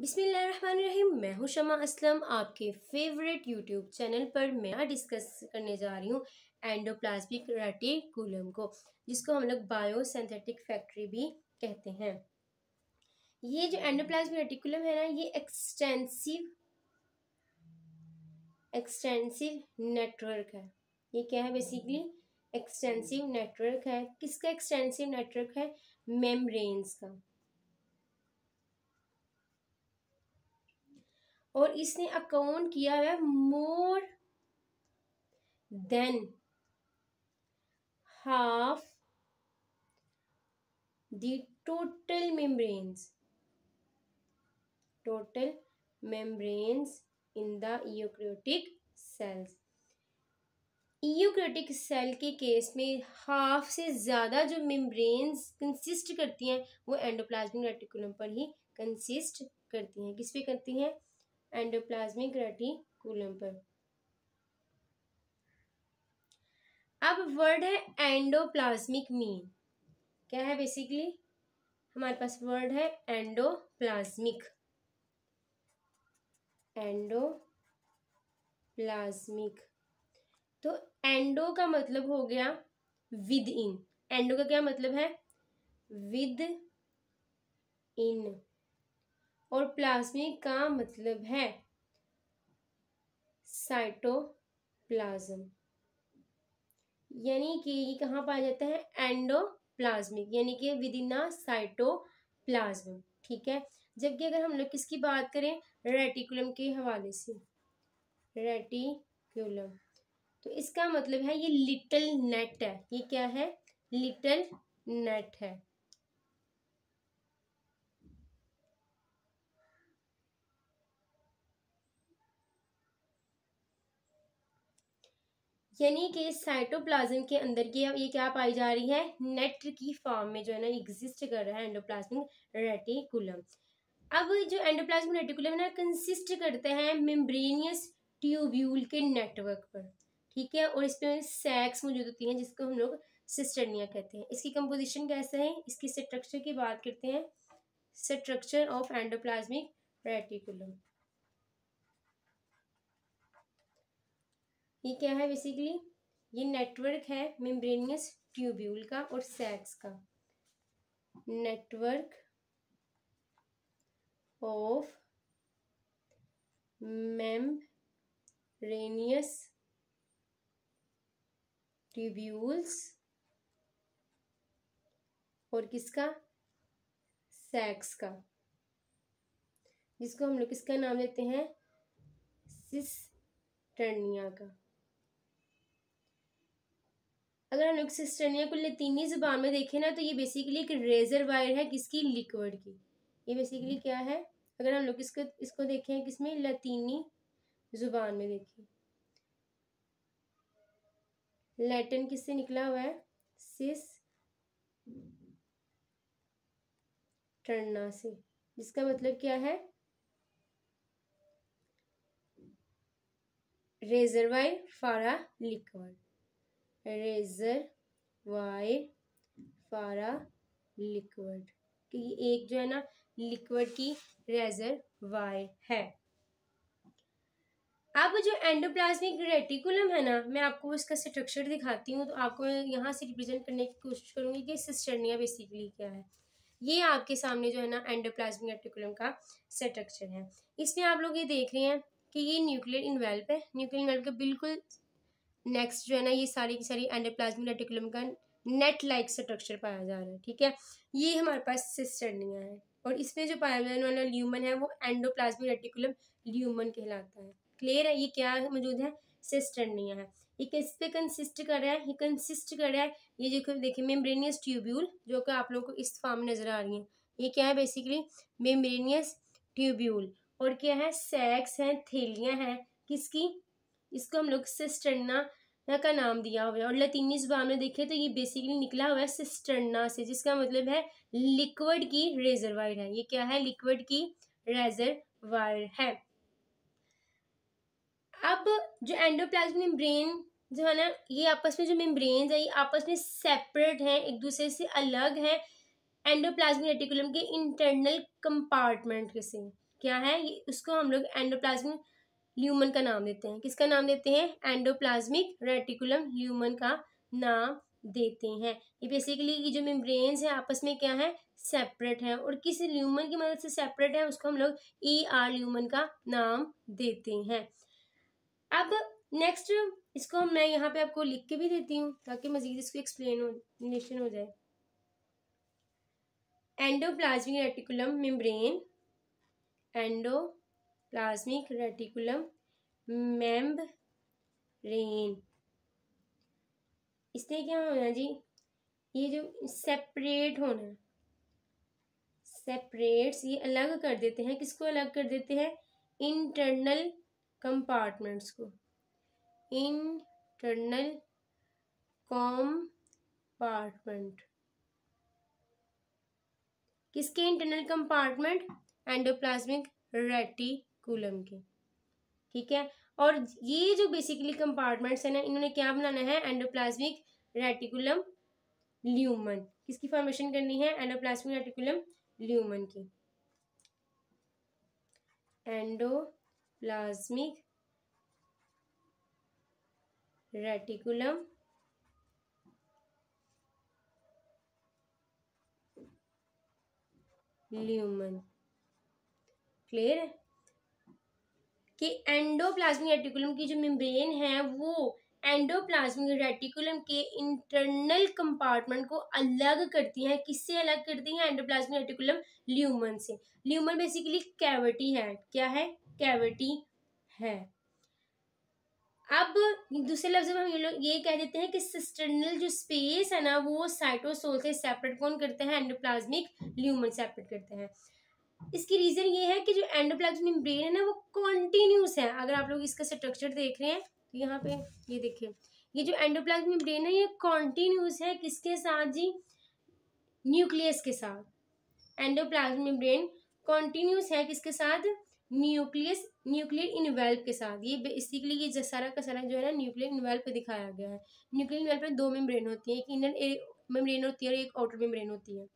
बिसमीम मैं हूं शमा असलम आपके फेवरेट यूट्यूब चैनल पर मैं डिस्कस करने जा रही हूं एंडोप्लाज्मिक रेटिकुलम को जिसको हम लोग बायोसिंथेटिक फैक्ट्री भी कहते हैं ये जो एंडोप्लाज्मिक रेटिकुलम है ना ये एक्सटेंसिव एक्सटेंसिव नेटवर्क है ये क्या है बेसिकली एक्सटेंसिव नेटवर्क है किसका एक्सटेंसिव नेटवर्क है मेम्ब्रेन्स का और इसने अकाउंट किया है more than half the total membranes total membranes in the eukaryotic cells eukaryotic cell के केस में हाफ से ज़्यादा जो मेम्ब्रेन्स कंसिस्ट करती हैं वो एंडोप्लाज्मिक रेटिकुलम पर ही कंसिस्ट करती हैं किस पे करती हैं एंडोप्लाज्मिक रेटिकुलम पर अब वर्ड है एंडोप्लाज्मिक मीन क्या है बेसिकली हमारे पास वर्ड है एंडोप्लाज्मिक प्लाज्मिक तो एंडो का मतलब हो गया विद इन एंडो का क्या मतलब है विद इन और प्लाज्मिक का मतलब है साइटोप्लाज्म यानी कि ये कहाँ पाया जाता है एंडोप्लाज्मिक यानी कि विद इन साइटोप्लाज्म ठीक है जबकि अगर हम लोग किसकी बात करें रेटिकुलम के हवाले से रेटिकुलम तो इसका मतलब है ये लिटल नेट है ये क्या है लिटल नेट है यानी कि साइटोप्लाज्म के अंदर की ये क्या पाई जा रही है नेट की फॉर्म में जो है ना एग्जिस्ट कर रहा है एंडोप्लाज्मिक रेटिकुलम अब जो एंडोप्लाज्मिक रेटिकुलम ना कंसिस्ट करते हैं मेम्ब्रेनियस ट्यूब्यूल के नेटवर्क पर ठीक है और इसमें सैक्स मौजूद होती हैं जिसको हम लोग सिस्टर्निया कहते हैं इसकी कंपोजिशन कैसे है इसकी स्ट्रक्चर की बात करते हैं स्ट्रक्चर ऑफ एंडोप्लाज्मिक रेटिकुलम ये क्या है बेसिकली ये नेटवर्क है मेम्ब्रेनियस ट्यूब्यूल का और सैक्स का नेटवर्क ऑफ मेम्ब्रेनियस ट्यूब्यूल्स और किसका सैक्स का जिसको हम लोग किसका नाम लेते हैं टर्निया का अगर हम नुक्सिस्टनिया को लतीनी ज़बान में देखें ना तो ये बेसिकली एक रेजर वायर है किसकी लिक्विड की ये बेसिकली क्या है अगर हम लोग इसको इसको देखें किसमें लतीनी ज़ुबान में देखें लैटिन किससे निकला हुआ है सिस टर्ना से जिसका मतलब क्या है रेजर वायर फारा लिक्विड रेजर वायर फारा लिक्विड तो ये एक जो है ना लिक्विड की रेजर वायर है अब जो एंडोप्लाज्मिक रेटिकुलम है ना मैं आपको इसका स्ट्रक्चर दिखाती हूँ तो आपको यहाँ से रिप्रेजेंट करने की कोशिश करूंगी कि सिस्टर्निया बेसिकली क्या है ये आपके सामने जो है ना एंडोप्लाज्मिक रेटिकुलम का स्ट्रक्चर है इसमें आप लोग ये देख रहे हैं कि ये न्यूक्लियर इन्वेल्प है न्यूक्लियर इन्वेल्प के बिल्कुल नेक्स्ट जो है ना ये सारी की सारी एंडोप्लाज्मिक रेटिकुलम का नेट लाइक स्ट्रक्चर पाया जा रहा है ठीक है ये हमारे पास सिस्टर्निया है और इसमें जो पाया जाने वाला ल्यूमन है वो एंडोप्लाज्मिक रेटिकुलम ल्यूमन कहलाता है क्लियर है ये क्या मौजूद है सिस्टर्निया है ये किस पे कंसिस्ट कर रहा है ये कंसिस्ट कर रहा है ये जो देखिए मेम्ब्रेनियस ट्यूब्यूल जो कि आप लोगों को इस फॉर्म में नज़र आ रही है ये क्या है बेसिकली मेम्ब्रेनियस ट्यूब्यूल और क्या है सैक्स हैं थैलियाँ हैं किसकी इसको हम लोग सिस्टरना का नाम दिया हुआ है और लतीनी जुबान में देखें तो ये बेसिकली निकला हुआ है सिस्टरना से जिसका मतलब है लिक्विड की रेजरवायर है ये क्या है लिक्विड की रेजरवायर है अब जो एंडोप्लाज्मिक मेम्ब्रेन जो है ना ये आपस में जो मेम्ब्रेन है ये आपस में सेपरेट हैं एक दूसरे से अलग हैं एंडोप्लाज्मिक रेटिकुलम के इंटरनल कंपार्टमेंट से क्या है ये उसको हम लोग एंडोप्लाज्मिक ल्यूमन का नाम देते हैं किसका नाम देते हैं एंडोप्लाज्मिक रेटिकुलम ल्यूमन का नाम देते हैं ये बेसिकली ये जो मेम्ब्रेन्स हैं आपस में क्या है सेपरेट है और किस ल्यूमन की मदद से सेपरेट है उसको हम लोग ई e आर ल्यूमन का नाम देते हैं अब नेक्स्ट इसको मैं यहाँ पे आपको लिख के भी देती हूँ ताकि मजीद इसको एक्सप्लेन हो हो जाए endoplasmic reticulum membrane endoplasmic reticulum membrane इससे क्या होना जी ये जो सेपरेट होना सेपरेट्स ये अलग कर देते हैं किसको अलग कर देते हैं इंटरनल कंपार्टमेंट्स को इंटरनल कंपार्टमेंट किसके internal compartment endoplasmic reticulum के ठीक है और ये जो बेसिकली कंपार्टमेंट्स है ना इन्होंने क्या बनाना है एंडोप्लाज्मिक रेटिकुलम ल्यूमन किसकी फॉर्मेशन करनी है एंडोप्लाज्मिक रेटिकुलम ल्यूमन की एंडोप्लाज्मिक रेटिकुलम ल्यूमन क्लियर है कि एंडोप्लाज्मिक रेटिकुलम की जो मेम्ब्रेन है वो एंडोप्लाज्मिक रेटिकुलम के इंटरनल कंपार्टमेंट को अलग करती हैं किससे अलग करती हैं एंडोप्लाज्मिक रेटिकुलम ल्यूमन से ल्यूमन बेसिकली कैविटी है क्या है कैविटी है अब दूसरे लफ्ज में हम ये लोग ये कह देते हैं कि सिस्टर्नल जो स्पेस है ना वो साइटोसोल से सेपरेट कौन करते हैं एंडोप्लाज्मिक ल्यूमन सेपरेट करते हैं इसकी रीज़न ये है कि जो एंडोप्लाज्मिक ब्रेन है ना वो कॉन्टिन्यूस है अगर आप लोग इसका स्ट्रक्चर देख रहे हैं तो यहाँ पे ये देखिए ये जो एंडोप्लाज्मिक ब्रेन है ये कॉन्टिन्यूस है किसके साथ जी न्यूक्लियस के साथ एंडोप्लाज्मिक ब्रेन कॉन्टिन्यूस है किसके साथ न्यूक्लियस न्यूक्लियर इनवेल्व के साथ ये बेसिकली ये सारा का सारा जो है ना न्यूक्लियर इनवेल्व पे दिखाया गया है न्यूक्लियर इनवेल्व में दो मेम्ब्रेन होती है एक इनर मेम्ब्रेन होती है और एक आउटर मेम्ब्रेन होती है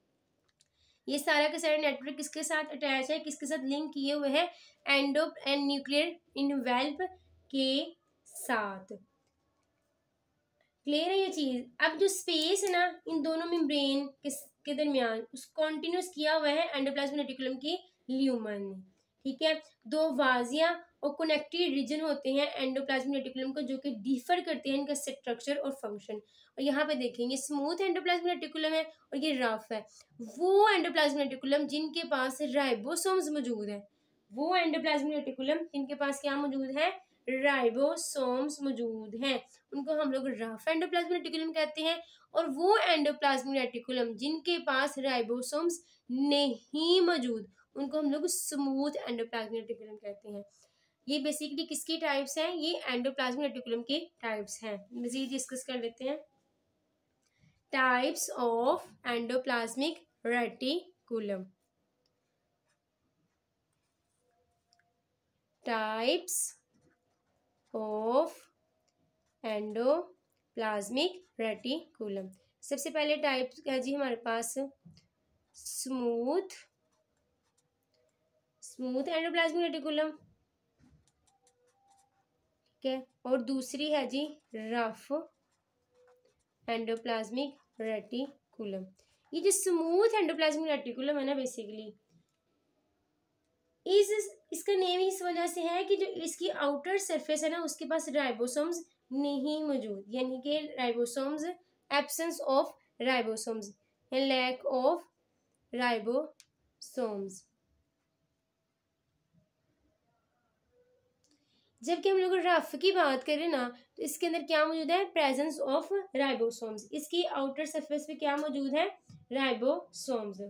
ये सारा का सारा नेटवर्क किसके साथ अटैच है किसके साथ लिंक किए हुए हैं endo and nuclear envelope के साथ क्लियर है ये चीज़ अब जो स्पेस है ना इन दोनों मेम्ब्रेन के, के दरमियान उस कॉन्टिन्यूस किया हुआ है एंडोप्लाज्मिक रेटिकुलम की ल्यूमन ठीक है दो वाजिया और कनेक्टेड रीजन होते हैं एंडोप्लाज्मिक रेटिकुलम को जो कि डिफर करते हैं इनका स्ट्रक्चर और फंक्शन और यहाँ पे देखेंगे स्मूथ एंडोप्लाज्मिक रेटिकुलम है और ये रफ है वो एंडोप्लाज्मिक रेटिकुलम जिनके पास राइबोसोम्स मौजूद हैं वो एंडोप्लाज्मिक रेटिकुलम जिनके पास क्या मौजूद है राइबोसोम्स मौजूद हैं उनको हम लोग रफ एंडोप्लाज्मिक रेटिकुलम कहते हैं और वो एंडोप्लाज्मिक रेटिकुलम जिनके पास राइबोसोम्स नहीं मौजूद उनको हम लोग स्मूथ एंडोप्लाज्मिक रेटिकुलम कहते हैं ये बेसिकली किसकी टाइप्स हैं ये एंडोप्लाज्मिक रेटिकुलम की टाइप्स हैं मजीद डिस्कस कर लेते हैं types of endoplasmic reticulum types of endoplasmic reticulum सबसे पहले टाइप है जी हमारे पास स्मूथ स्मूथ एंडोप्लाज्मिक रेटिकुलम ठीक है और दूसरी है जी रफ एंडोप्लाज्मिक रेटिकुलम ये जो स्मूथ एंडोप्लाज्मिक रेटिकुलम है ना बेसिकली इस इसका नेम इस वजह से है कि जो इसकी आउटर सरफेस है ना उसके पास राइबोसोम्स नहीं मौजूद यानी कि ribosomes absence of ribosomes lack of ribosomes जबकि हम लोग रफ की बात करें ना तो इसके अंदर क्या मौजूद है प्रेजेंस ऑफ राइबोसोम्स इसकी आउटर सरफेस पे क्या मौजूद है ribosomes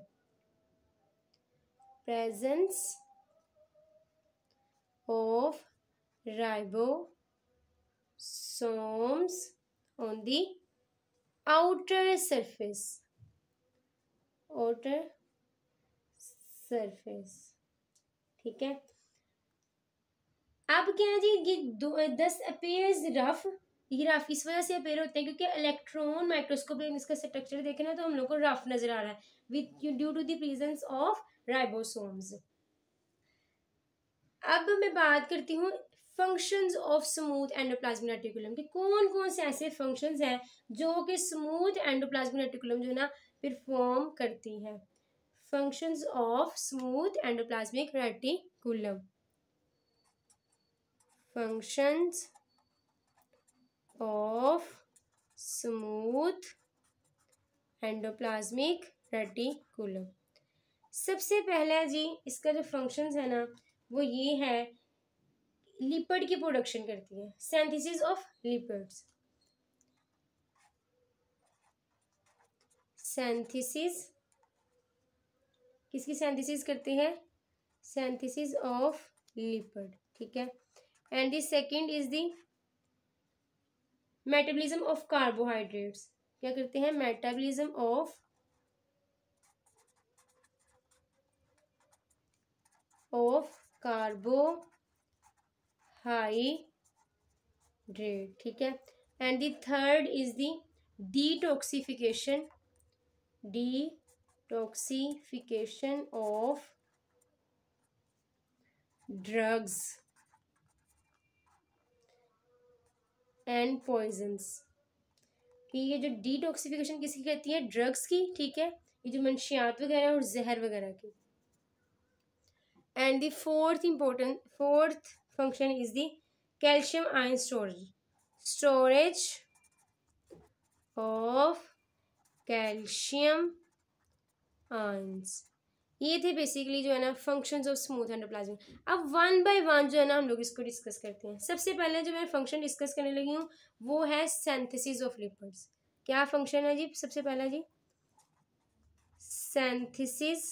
presence of ribosomes on the outer surface outer surface ठीक है अब क्या है जी ये दो दस अपेयर्स रफ ये रफ इस वजह से अपेयर होते हैं क्योंकि इलेक्ट्रॉन माइक्रोस्कोप में इसका स्ट्रक्चर देखना तो हम लोग को रफ नजर आ रहा है with due to presence of ribosomes अब मैं बात करती हूँ functions of smooth endoplasmic reticulum के कौन कौन से ऐसे फंक्शंस हैं जो कि स्मूथ एंडोप्लाज्मिक रेटिकुलम जो ना परफॉर्म करती है functions of smooth endoplasmic reticulum functions of smooth endoplasmic reticulum सबसे पहला जी इसका जो फंक्शंस है ना वो ये है लिपड की प्रोडक्शन करती है सेंथिसिस ऑफ लिपिड्स सेंथिसिस किसकी सेंथिसिस करती है सेंथिसिस ऑफ लिपड ठीक है and the second is the metabolism of carbohydrates क्या करते हैं मेटाबॉलिज्म ऑफ ऑफ कार्बोहाइड्रेट ठीक है and the third is the detoxification detoxification of drugs and poisons कि ये जो डिटॉक्सिफिकेशन किसकी कहती है ड्रग्स की ठीक है ये जो मंशियात वगैरह और जहर वगैरह की and the fourth important fourth function is the calcium ion storage storage of calcium ions ये थे बेसिकली जो है ना फंक्शंस ऑफ स्मूथ एंडोप्लाज्म अब वन बाय वन जो है ना हम लोग इसको डिस्कस करते हैं सबसे पहले जो मैं फंक्शन डिस्कस करने लगी हूँ वो है सेंथिसिस ऑफ लिपिड्स क्या फंक्शन है जी सबसे पहला जी सेंथिसिस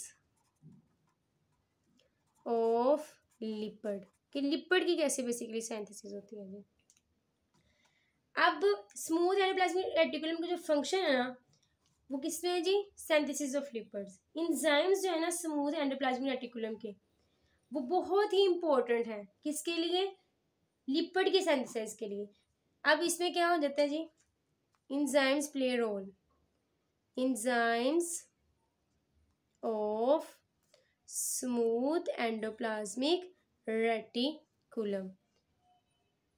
ऑफ लिपड कि लिपड की कैसे बेसिकली सेंथिसिस होती है जी अब स्मूथ एंडोप्लाज्मिक रेटिकुलम का जो फंक्शन है ना वो किसमें है जी सेंथिसिस ऑफ लिपर्स इंजाइम्स जो है ना स्मूथ एंडोप्लाज्मिक रेटिकुलम के वो बहुत ही इंपॉर्टेंट है किसके लिए लिपड के सेंथिसाइज के लिए अब इसमें क्या हो जाता है जी enzymes play role enzymes of smooth endoplasmic reticulum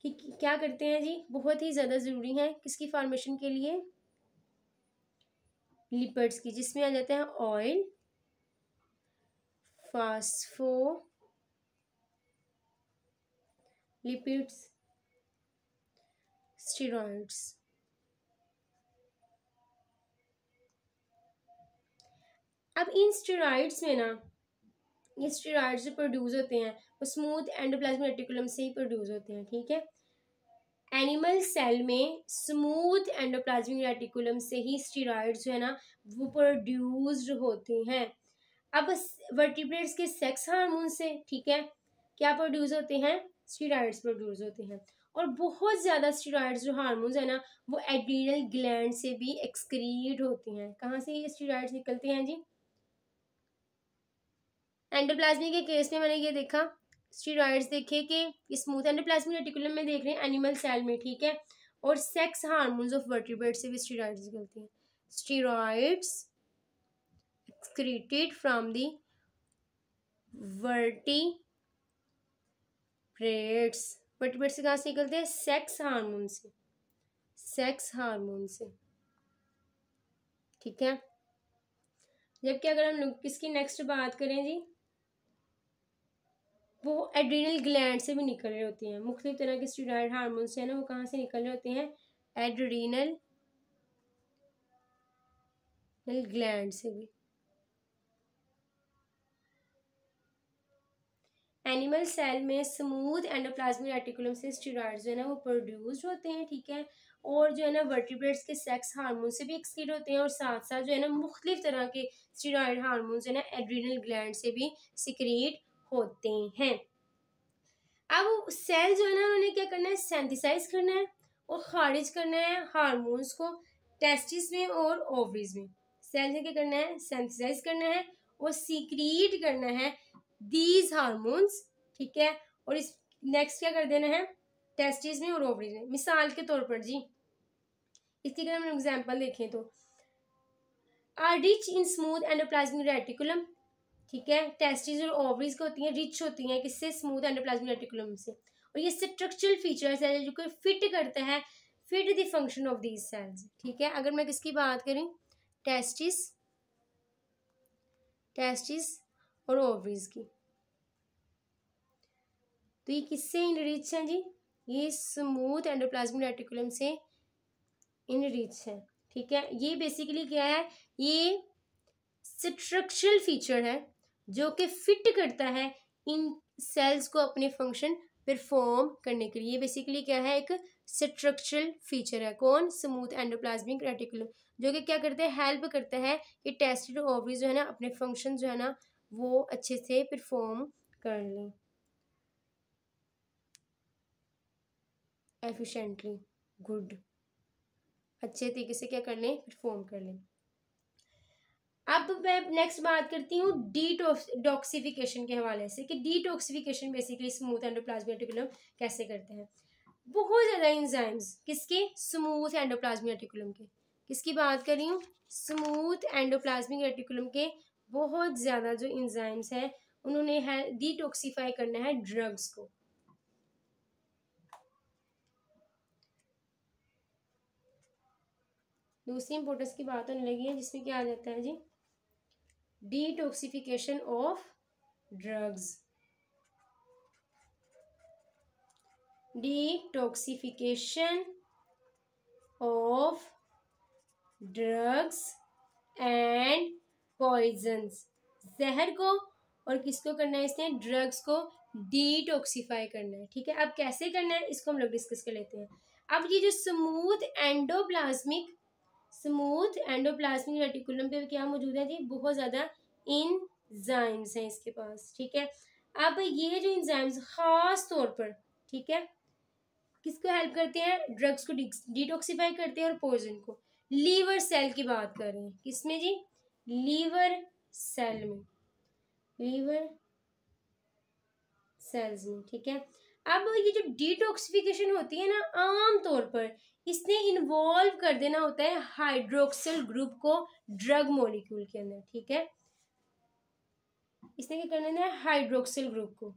कि क्या करते हैं जी बहुत ही ज़्यादा ज़रूरी है किसकी फॉर्मेशन के लिए लिपिड्स की जिसमें आ जाते हैं ऑयल फास्फो लिपिड्स स्टीरोइड्स अब इन स्टीरोइड्स में ना ये स्टीरोइड्स जो प्रोड्यूस होते हैं वो स्मूथ एंडोप्लाज्मिक रेटिकुलम से ही प्रोड्यूस होते हैं ठीक है एनिमल सेल में स्मूथ एंडोप्लाज्मिक रेटिकुलम से ही स्टीरॉयड्स जो है ना वो प्रोड्यूस्ड होते हैं अब वर्टिब्रेट्स के सेक्स हार्मोन से ठीक है क्या प्रोड्यूस होते हैं स्टीरॉयड्स प्रोड्यूस होते हैं और बहुत ज़्यादा स्टीरॉयड्स जो हार्मोन्स है ना वो एड्रीनल ग्लैंड से भी एक्सक्रीड होते हैं कहाँ से ये स्टीरॉयड्स निकलते हैं जी एंडोप्लाज्मी के केस में मैंने ये देखा स्टीरॉइड्स देखे कि स्मूथ एंड रेटिकुलम में देख रहे हैं एनिमल सेल में ठीक है और सेक्स हार्मोन्स ऑफ वर्टिब्रेट से भी स्टीरॉइड्स निकलते हैं steroids excreted from the vertebrates vertebrate से कहाँ से निकलते हैं सेक्स हार्मोन से सेक्स हार्मोन से ठीक है जबकि अगर हम लोग किसकी नेक्स्ट बात करें जी वो एड्रीनल ग्लैंड से भी निकल रहे होते हैं मुख्तु तरह के स्टूडाइड हारमोन्स हैं ना वो कहाँ से निकल रहे होते हैं एड्रीनल ग्लैंड से भी एनिमल सेल में स्मूथ एंडोप्लाज्मिक रेटिकुलम से स्टीरॉइड जो है ना वो प्रोड्यूस्ड होते हैं ठीक है और जो है ना वर्टिब्रेट्स के सेक्स हार्मोन से भी एक्सक्रीट होते हैं और साथ साथ जो है ना मुख्तलिफ तरह के स्टीरॉयड हारमोन जो है ना एड्रीनल ग्लैंड से भी सिक्रीट होते हैं अब सेल जो है ना उन्होंने क्या करना है सेंथिसाइज करना है और खारिज करना है हारमोन्स को टेस्टिस में और ओवरीज में सेल ने क्या करना है सेंथिसाइज करना है और सीक्रीट करना है दीज हारमोन्स ठीक है और इस नेक्स्ट क्या कर देना है टेस्टिस में और ओवरीज में मिसाल के तौर पर जी इसकी अगर हम एग्जाम्पल देखें तो are rich in smooth endoplasmic reticulum ठीक है टेस्टिस और ओवरीज को होती हैं रिच होती हैं किससे स्मूथ एंडोप्लाज्मिक रेटिकुलम से और ये स्ट्रक्चरल फीचर्स है जो कि फिट करता है fit the function of these cells ठीक है अगर मैं किसकी बात करूँ टेस्टिस टेस्टिस और ओवरीज की तो ये किससे रिच हैं जी ये स्मूथ एंडोप्लाज्मिक रेटिकुलम से रिच है ठीक है ये बेसिकली क्या है ये स्ट्रक्चरल फीचर है जो कि फिट करता है इन सेल्स को अपने फंक्शन परफॉर्म करने के लिए बेसिकली क्या है एक स्ट्रक्चरल फीचर है कौन स्मूथ एंडोप्लाज्मिक रेटिकुलम जो कि क्या करता है हेल्प करता है कि टेस्टिड ओवरी जो है ना अपने फंक्शन जो है ना वो अच्छे से परफॉर्म कर लें एफिशेंटली गुड अच्छे तरीके से क्या कर लें परफॉर्म कर लें अब मैं नेक्स्ट बात करती हूँ डीटॉक्सिफिकेशन के हवाले से कि डीटॉक्सिफिकेशन बेसिकली स्मूथ एंडोप्लाज्मेटिकुलम कैसे करते हैं बहुत ज़्यादा इंजाइम्स किसके स्मूथ एंडोप्लाज्मिक के किसकी बात कर रही हूँ स्मूथ एंडोप्लाज्मिक एटिकुलम के बहुत ज़्यादा जो इंजाइम्स हैं उन्होंने है डिटॉक्सीफाई करना है ड्रग्स को दूसरी इंपोर्टेंस की बात होने लगी है जिसमें क्या आ जाता है जी detoxification of drugs detoxification of drugs and poisons जहर को और किसको करना है इसने ड्रग्स को डिटॉक्सीफाई करना है ठीक है अब कैसे करना है इसको हम लोग डिस्कस कर लेते हैं अब ये जो smooth endoplasmic smooth endoplasmic reticulum पे क्या मौजूद है जी बहुत ज़्यादा इन जाइम्स हैं इसके पास ठीक है अब ये जो इंजाइम्स ख़ास तौर पर ठीक है किसको हेल्प करते हैं ड्रग्स को डिटॉक्सिफाई करते हैं और पोइजन को लीवर सेल की बात कर रहे हैं किसमें जी लीवर सेल में लीवर सेल्स में ठीक है अब ये जो डिटॉक्सिफिकेशन होती है ना आम तौर पर इसने इन्वॉल्व कर देना होता है हाइड्रोक्सल ग्रुप को ड्रग मॉलिक्यूल के अंदर ठीक है इसने क्या कर देना है हाइड्रोक्सिल ग्रुप को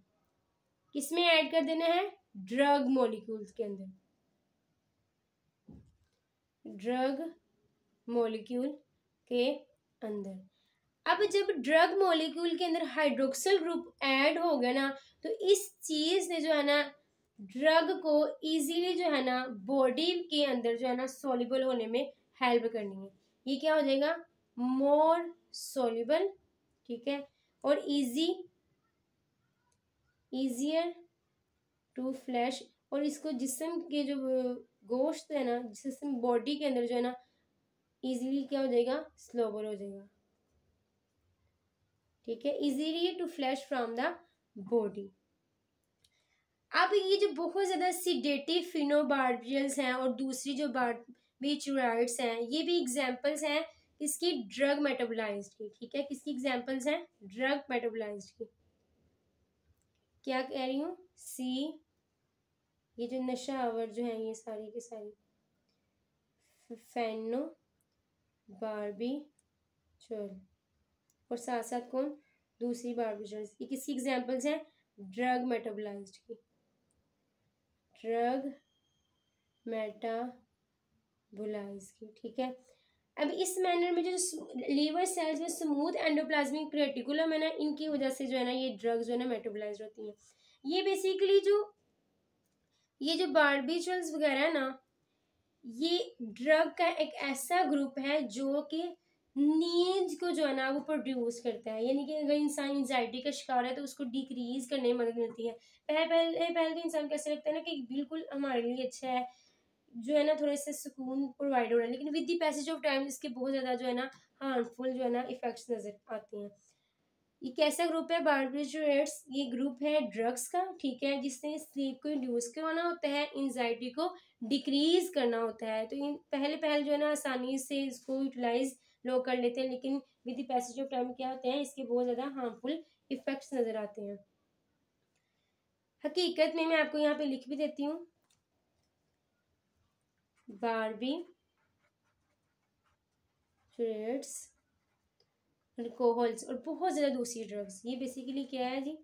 किसमें ऐड कर देना है ड्रग मॉलिक्यूल्स के अंदर ड्रग मॉलिक्यूल के अंदर अब जब ड्रग मॉलिक्यूल के अंदर हाइड्रोक्सिल ग्रुप ऐड हो गया ना तो इस चीज़ ने जो है ना ड्रग को इजीली जो है ना बॉडी के अंदर जो है ना सोलिबल होने में हेल्प करनी है ये क्या हो जाएगा मोर सोलिबल ठीक है और इजी इजियर टू फ्लैश और इसको जिसम के जो गोश्त है ना जिसम बॉडी के अंदर जो है ना इजीली क्या हो जाएगा स्लोबल हो जाएगा ठीक है easily to flash from the body अब ये जो बहुत ज़्यादा सीडेटिव फिनोबार्बियल्स हैं और दूसरी जो बार्बिचुराइड्स हैं ये भी एग्जाम्पल्स हैं किसकी ड्रग मेटाबोलाइज की ठीक है किसकी एग्जाम्पल्स हैं ड्रग मेटाबोलाइज की क्या कह रही हूँ सी ये जो नशा आवर जो हैं ये सारी के सारी फैनो बारबी चोल और साथ साथ कौन दूसरी बारबी ये किसकी एग्जाम्पल्स हैं ड्रग मेटाबोलाइज की ड्रग मेटाबोलाइज की ठीक है अब इस मैनर में जो लीवर सेल्स में स्मूथ एंडोप्लाज्मिक प्रेटिकुलम है ना इनकी वजह से जो है ना ये ड्रग जो है ना मेटाबोलाइज होती हैं ये बेसिकली जो ये जो बारबिचुअल्स वगैरह है ना ये ड्रग का एक ऐसा ग्रुप है जो कि नींद को जो है ना वो प्रोड्यूस करता है यानी कि अगर इंसान एंगजाइटी का शिकार है तो उसको डिक्रीज करने में मदद मिलती है पहले पहले पहले तो इंसान कैसे लगता है ना कि बिल्कुल हमारे लिए अच्छा है जो है ना थोड़े से सुकून प्रोवाइड हो रहा है लेकिन with the passage of time इसके बहुत ज़्यादा जो है ना हार्मफुल जो है ना इफ़ेक्ट्स नज़र आते हैं ये कैसा ग्रुप है बारबेचुएट्स ये ग्रुप है ड्रग्स का ठीक है जिसने स्लीप को इंड्यूस करवाना होता है एनजाइटी को डिक्रीज करना होता है तो इन पहले पहले जो है ना आसानी से इसको यूटिलाइज़ लो कर लेते हैं लेकिन विद पैसेज ऑफ टाइम क्या होते हैं इसके बहुत ज़्यादा हार्मफुल इफ़ेक्ट्स नज़र आते हैं हकीकत में मैं आपको यहाँ पे लिख भी देती हूँ बारबी ट्रेड्स अल्कोहल्स और बहुत ज़्यादा दूसरी ड्रग्स ये बेसिकली क्या है जी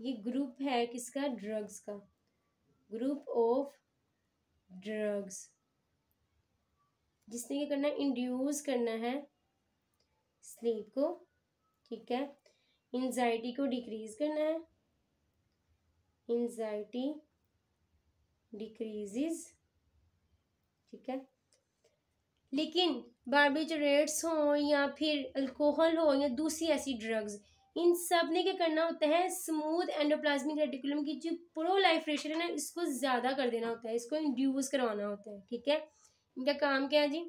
ये ग्रुप है किसका ड्रग्स का ग्रुप ऑफ ड्रग्स जिसने क्या करना इंड्यूस करना है स्लीप को ठीक है इंजाइटी को डिक्रीज करना है एनजाइटी डिक्रीजेज ठीक है लेकिन बार्बिटरेट्स हो या फिर अल्कोहल हो या दूसरी ऐसी ड्रग्स इन सब ने क्या करना होता है स्मूथ एंडोप्लाज्मिक रेटिकुलम की जो प्रोलाइफ्रेशन है ना इसको ज़्यादा कर देना होता है इसको इंड्यूस करवाना होता है ठीक है इनका काम क्या है जी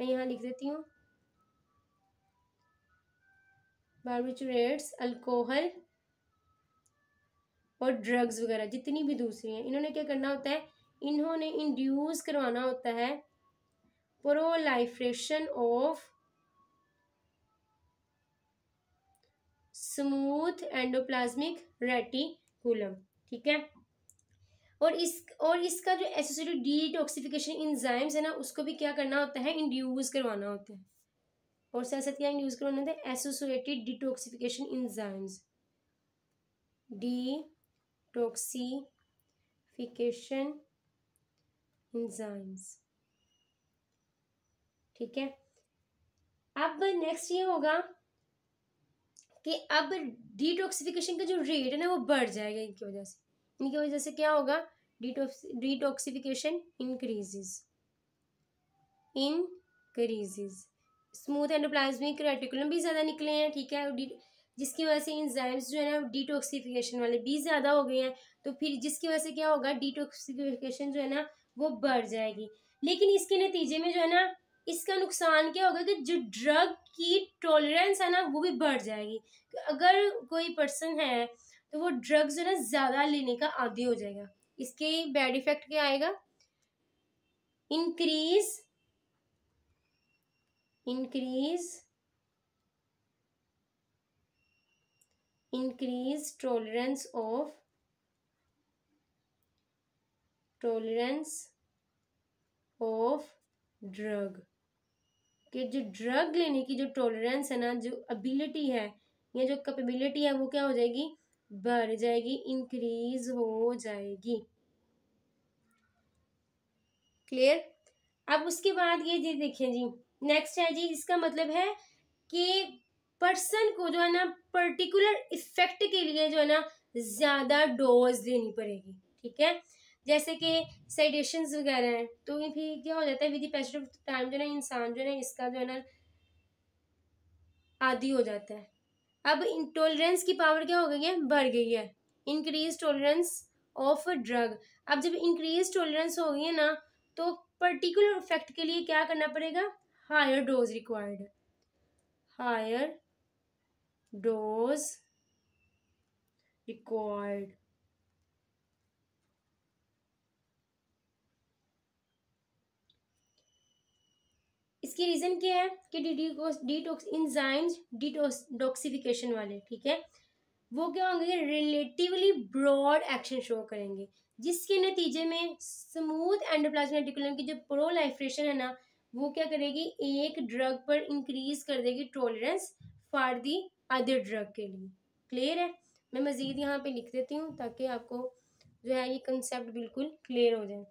मैं यहाँ लिख देती हूँ बारबिचुरेट्स अल्कोहल और ड्रग्स वगैरह जितनी भी दूसरी हैं इन्होंने क्या करना होता है इन्होंने इंड्यूस करवाना होता है proliferation of smooth endoplasmic reticulum ठीक है और इस और इसका जो एसोसिएटेड डिटॉक्सिफिकेशन इंजाइम्स है ना उसको भी क्या करना होता है इंड्यूस करवाना होता है और साथ साथ क्या यूज़ करवाने था associated detoxification enzymes detoxification enzymes ठीक है अब नेक्स्ट ये होगा कि अब डिटॉक्सिफिकेशन का जो रेट है ना वो बढ़ जाएगा इनकी वजह से इनकी वजह से क्या होगा detoxification increases increases smooth endoplasmic reticulum भी ज़्यादा निकले हैं ठीक है जिसकी वजह से इंजाइम्स जो है ना डिटॉक्सिफिकेशन वाले भी ज़्यादा हो गए हैं तो फिर जिसकी वजह से क्या होगा डिटॉक्सिफिकेशन जो है ना वो बढ़ जाएगी लेकिन इसके नतीजे में जो है ना इसका नुकसान क्या होगा कि जो ड्रग की टॉलरेंस है ना वो भी बढ़ जाएगी अगर कोई पर्सन है तो वो ड्रग जो है ना ज़्यादा लेने का आदि हो जाएगा इसके बैड इफेक्ट क्या आएगा increase increase increase tolerance of tolerance of drug कि जो ड्रग लेने की जो टॉलरेंस है ना जो एबिलिटी है या जो कैपेबिलिटी है वो क्या हो जाएगी बढ़ जाएगी इंक्रीज हो जाएगी क्लियर अब उसके बाद ये जी देखें जी नेक्स्ट है जी इसका मतलब है कि पर्सन को जो है ना पर्टिकुलर इफेक्ट के लिए जो है ना ज़्यादा डोज देनी पड़ेगी ठीक है जैसे कि साइडेशंस वगैरह हैं तो ये भी क्या हो जाता है विद ऑफ टाइम जो है ना इंसान जो है ना इसका जो है ना आदि हो जाता है अब इंटोलरेंस की पावर क्या हो गई है बढ़ गई है इंक्रीज टॉलरेंस ऑफ ड्रग अब जब इंक्रीज टॉलरेंस हो गई है ना तो पर्टिकुलर इफेक्ट के लिए क्या करना पड़ेगा higher dose required higher dose required इसकी रीज़न क्या है कि डिटोक्स इंजाइम इंजाइम्स वाले ठीक है वो क्या होंगे रिलेटिवली ब्रॉड एक्शन शो करेंगे जिसके नतीजे में स्मूथ एंडोप्लाज्मिक रेटिकुलम की जो प्रोलाइफ्रेशन है ना वो क्या करेगी एक ड्रग पर इंक्रीज कर देगी tolerance for the other drug के लिए क्लियर है मैं मज़ीद यहाँ पे लिख देती हूँ ताकि आपको जो है ये कंसेप्ट बिल्कुल क्लियर हो जाए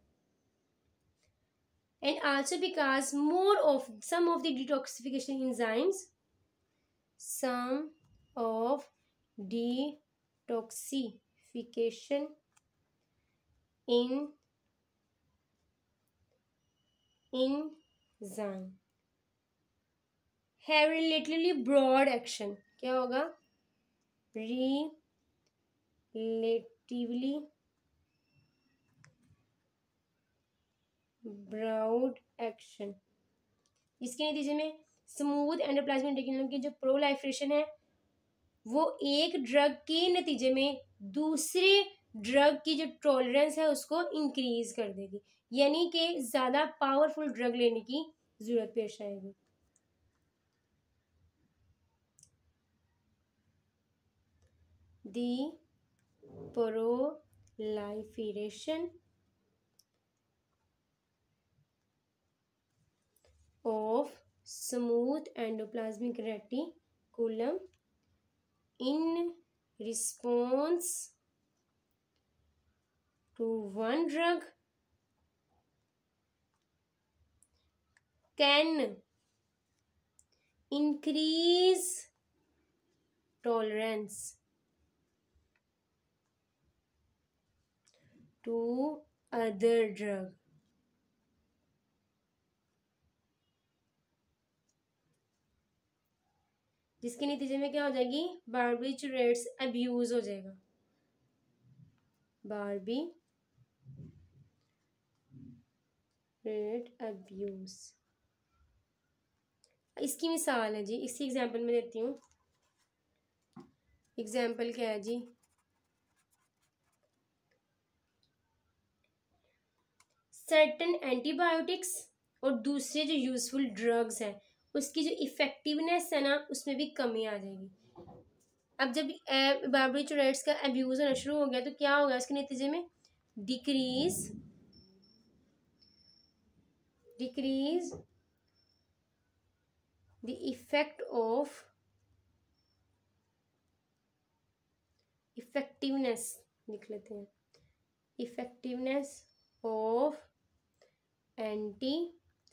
and also because more of some of the detoxification enzymes some of detoxification in in जान है रिलेटिवली ब्रॉड एक्शन क्या होगा रिलेटिवली ब्राउड एक्शन इसके नतीजे में स्मूथ एंडोप्लाजमिक रेटिकुलम की जो प्रोलाइफ्रेशन है वो एक ड्रग के नतीजे में दूसरे ड्रग की जो टॉलरेंस है उसको इंक्रीज कर देगी यानी कि ज़्यादा पावरफुल ड्रग लेने की ज़रूरत पेश आएगी the proliferation of smooth endoplasmic reticulum in response to one drug can increase tolerance to other drug जिसके नतीजे में क्या हो जाएगी बारबी अब अब्यूज हो जाएगा बार्बी रेट अब्यूज़ इसकी मिसाल है जी इसी एग्जाम्पल में देती हूँ एग्जाम्पल क्या है जी सर्टन एंटीबायोटिक्स और दूसरे जो यूज़फुल ड्रग्स हैं उसकी जो इफ़ेक्टिवनेस है ना उसमें भी कमी आ जाएगी अब जब बाबरी चोरेट्स का अब्यूज़ होना शुरू हो गया तो क्या होगा इसके नतीजे में decrease decrease the effect of effectiveness लिख लेते हैं effectiveness of anti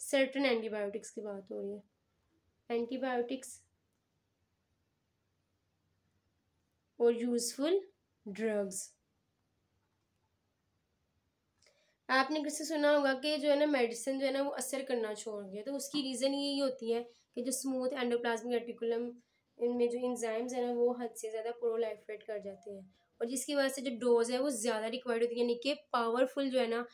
certain antibiotics की बात हो रही है एंटीबायोटिक्स और यूजफुल ड्रग्स आपने किसी सुना होगा कि जो है ना मेडिसिन जो है ना वो असर करना छोड़ गया तो उसकी रीज़न यही होती है कि जो स्मूथ एंडोप्लाज्मिक आर्टिकुलम इनमें जो इंजाइम्स हैं ना वो हद से ज़्यादा प्रोलाइफ्रेट कर जाते हैं और जिसकी वजह से जो डोज है वो ज़्यादा रिक्वायर्ड होती है यानी कि पावरफुल जो है ना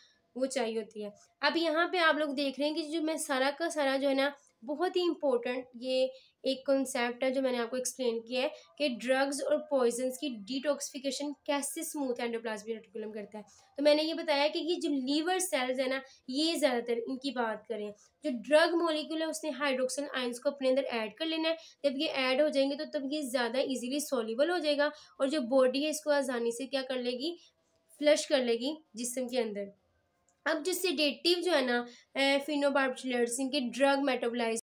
वो चाहिए होती है अब यहाँ पे आप लोग देख रहे हैं कि जो मैं सारा का सारा जो है ना बहुत ही इम्पोर्टेंट ये एक कॉन्सेप्ट है जो मैंने आपको एक्सप्लेन किया है कि ड्रग्स और पॉइजन्स की डिटॉक्सिफिकेशन कैसे स्मूथ एंडोप्लाज्मिक रेटिकुलम करता है तो मैंने ये बताया कि ये जो लीवर सेल्स है ना ये ज़्यादातर इनकी बात करें जो ड्रग मोलिकुल है उसने हाइड्रोक्सिल आइंस को अपने अंदर ऐड कर लेना है जब ये ऐड हो जाएंगे तो तब ये ज़्यादा ईजिली सॉल्यूबल हो जाएगा और जो बॉडी है इसको आसानी से क्या कर लेगी फ्लश कर लेगी जिसम के अंदर अब जो सेडेटिव जो है ना फिनोबार्बचुलर्सिन इनके ड्रग मेटाबोलाइज